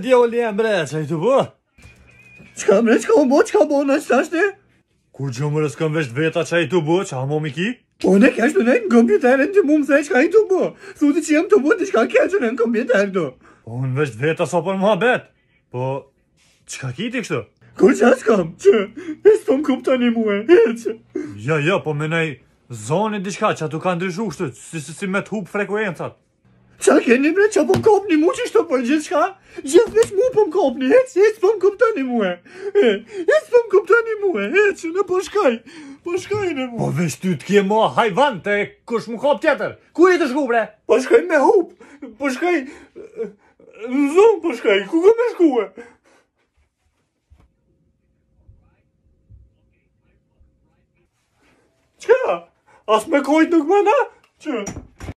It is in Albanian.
Dje o lijen bre, që i të bo? Qka bre, qka o bo, qka bo në qëta është Kur gjë mërë s'këm vesh të veta që i të bo, që a mom i ki? Po në kesh të nejnë në kompjuterin të mu më thej qka i të bo. Thu të që jem të bo të qka kesh të në kompjuter të. Po në vesh të veta s'o për ma bet. Po, qka ki ti kështë? Kur që është kam, që? E s'pëm këm të një muhe, e që? Ja, jo, ja, jo, po më nej, zonit diqka që atë ka ndryshu, kështë, si me t'hup frekuencat. Qa keni bre, qa po m'kopni mu që shto përgjit shka? Gjithë mish mu po m'kopni, e që po m'kuptani mu e? E po m'kuptani mu e? E që në po shkaj, po shkaj në mu. Po vesh ty t'ke mo hajvan të e kush mu kop tjetër? Ku e të shku bre? Po shkaj me hup, po shkaj... Në zonë po shkaj, ku ka me shku e? Qa? As me kojt nuk mëna? Qa?